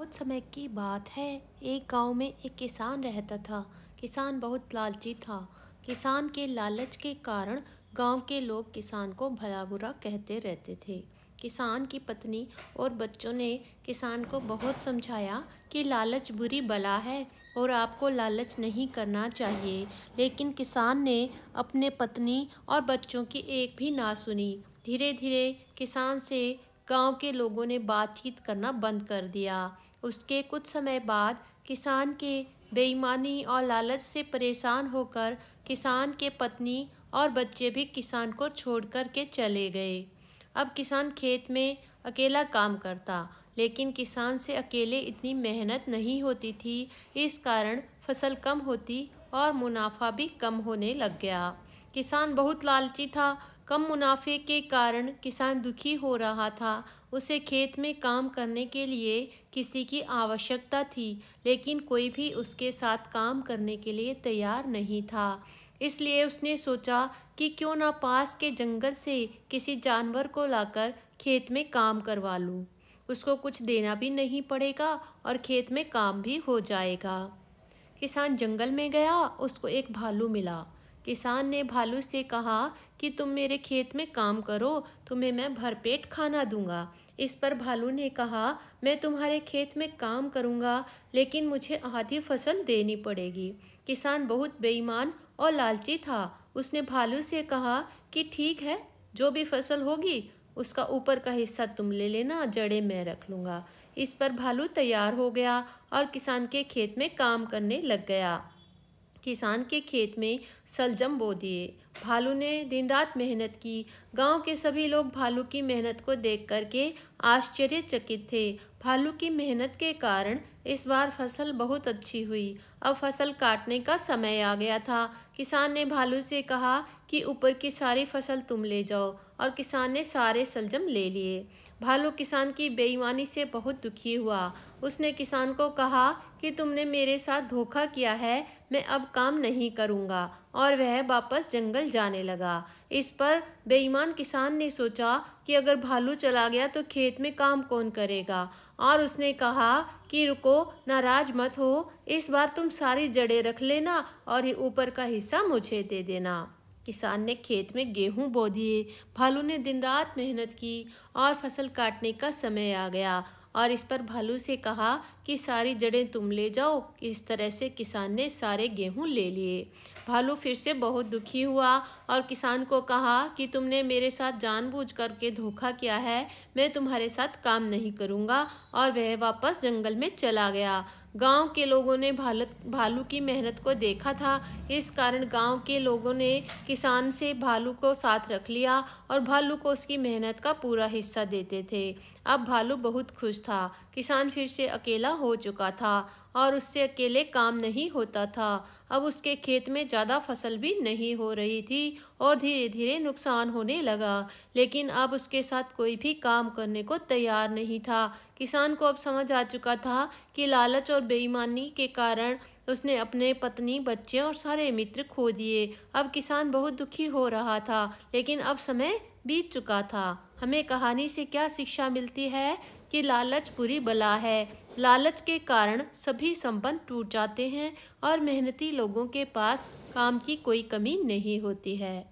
बहुत समय की बात है एक गांव में एक किसान रहता था किसान बहुत लालची था किसान के लालच के कारण गांव के लोग किसान को भला बुरा कहते रहते थे किसान की पत्नी और बच्चों ने किसान को बहुत समझाया कि लालच बुरी बला है और आपको लालच नहीं करना चाहिए लेकिन किसान ने अपने पत्नी और बच्चों की एक भी ना सुनी धीरे धीरे किसान से गांव के लोगों ने बातचीत करना बंद कर दिया उसके कुछ समय बाद किसान के बेईमानी और लालच से परेशान होकर किसान के पत्नी और बच्चे भी किसान को छोड़ कर के चले गए अब किसान खेत में अकेला काम करता लेकिन किसान से अकेले इतनी मेहनत नहीं होती थी इस कारण फसल कम होती और मुनाफा भी कम होने लग गया किसान बहुत लालची था कम मुनाफे के कारण किसान दुखी हो रहा था उसे खेत में काम करने के लिए किसी की आवश्यकता थी लेकिन कोई भी उसके साथ काम करने के लिए तैयार नहीं था इसलिए उसने सोचा कि क्यों ना पास के जंगल से किसी जानवर को लाकर खेत में काम करवा लूँ उसको कुछ देना भी नहीं पड़ेगा और खेत में काम भी हो जाएगा किसान जंगल में गया उसको एक भालू मिला किसान ने भालू से कहा कि तुम मेरे खेत में काम करो तुम्हें मैं भरपेट खाना दूंगा इस पर भालू ने कहा मैं तुम्हारे खेत में काम करूंगा लेकिन मुझे आधी फसल देनी पड़ेगी किसान बहुत बेईमान और लालची था उसने भालू से कहा कि ठीक है जो भी फसल होगी उसका ऊपर का हिस्सा तुम ले लेना जड़े मैं रख लूँगा इस पर भालू तैयार हो गया और किसान के खेत में काम करने लग गया किसान के खेत में सलजम बो दिए भालू ने दिन रात मेहनत की गांव के सभी लोग भालू की मेहनत को देख कर के आश्चर्यचकित थे भालू की मेहनत के कारण इस बार फसल बहुत अच्छी हुई अब फसल काटने का समय आ गया था किसान ने भालू से कहा कि ऊपर की सारी फसल तुम ले जाओ और किसान ने सारे सलजम ले लिए भालू किसान की बेईमानी से बहुत दुखी हुआ उसने किसान को कहा कि तुमने मेरे साथ धोखा किया है मैं अब काम नहीं करूँगा और वह वापस जंगल जाने लगा इस पर बेईमान किसान ने सोचा कि अगर भालू चला गया तो खेत में काम कौन करेगा और उसने कहा कि रुको नाराज मत हो इस बार तुम सारी जड़ें रख लेना और ऊपर का हिस्सा मुझे दे देना किसान ने खेत में गेहूं बो दिए भालू ने दिन रात मेहनत की और फसल काटने का समय आ गया और इस पर भालू से कहा कि सारी जड़ें तुम ले जाओ इस तरह से किसान ने सारे गेहूं ले लिए भालू फिर से बहुत दुखी हुआ और किसान को कहा कि तुमने मेरे साथ जानबूझ करके धोखा किया है मैं तुम्हारे साथ काम नहीं करूँगा और वह वापस जंगल में चला गया गांव के लोगों ने भालत भालू की मेहनत को देखा था इस कारण गांव के लोगों ने किसान से भालू को साथ रख लिया और भालू को उसकी मेहनत का पूरा हिस्सा देते थे अब भालू बहुत खुश था किसान फिर से अकेला हो चुका था और उससे अकेले काम नहीं होता था अब उसके खेत में ज़्यादा फसल भी नहीं हो रही थी और धीरे धीरे नुकसान होने लगा लेकिन अब उसके साथ कोई भी काम करने को तैयार नहीं था किसान को अब समझ आ चुका था कि लालच और बेईमानी के कारण उसने अपने पत्नी बच्चे और सारे मित्र खो दिए अब किसान बहुत दुखी हो रहा था लेकिन अब समय बीत चुका था हमें कहानी से क्या शिक्षा मिलती है कि लालच बुरी बला है लालच के कारण सभी संबंध टूट जाते हैं और मेहनती लोगों के पास काम की कोई कमी नहीं होती है